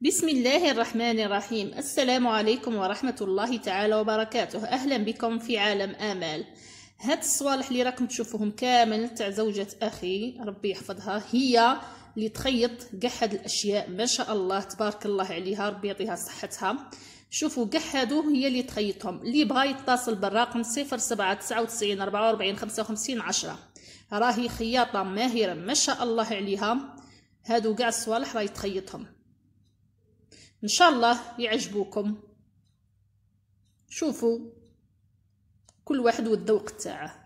بسم الله الرحمن الرحيم السلام عليكم ورحمة الله تعالى وبركاته أهلا بكم في عالم آمال هاد الصوالح اللي راكم تشوفوهم كامل تاع زوجة أخي ربي يحفظها هي اللي تخيط كاع هاد الأشياء ما شاء الله تبارك الله عليها ربي يعطيها صحتها شوفوا كاع هادو هي اللي تخيطهم اللي بغى يتصل بالرقم 079 خمسة وخمسين عشرة راهي خياطة ماهرة ما شاء الله عليها هادو كاع الصوالح راهي تخيطهم ان شاء الله يعجبوكم شوفوا كل واحد والذوق تاعه